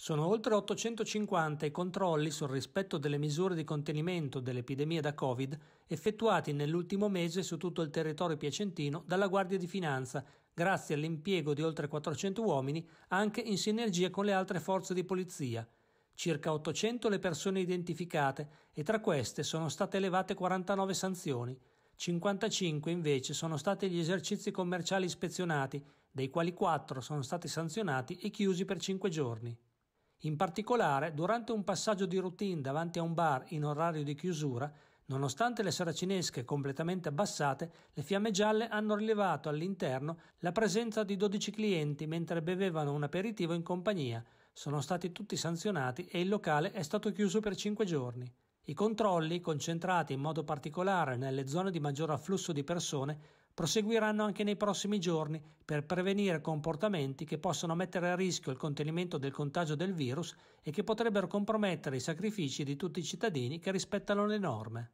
Sono oltre 850 i controlli sul rispetto delle misure di contenimento dell'epidemia da Covid effettuati nell'ultimo mese su tutto il territorio piacentino dalla Guardia di Finanza, grazie all'impiego di oltre 400 uomini anche in sinergia con le altre forze di polizia. Circa 800 le persone identificate e tra queste sono state elevate 49 sanzioni. 55 invece sono stati gli esercizi commerciali ispezionati, dei quali 4 sono stati sanzionati e chiusi per 5 giorni. In particolare, durante un passaggio di routine davanti a un bar in orario di chiusura, nonostante le saracinesche completamente abbassate, le fiamme gialle hanno rilevato all'interno la presenza di 12 clienti mentre bevevano un aperitivo in compagnia. Sono stati tutti sanzionati e il locale è stato chiuso per 5 giorni. I controlli, concentrati in modo particolare nelle zone di maggior afflusso di persone, proseguiranno anche nei prossimi giorni per prevenire comportamenti che possono mettere a rischio il contenimento del contagio del virus e che potrebbero compromettere i sacrifici di tutti i cittadini che rispettano le norme.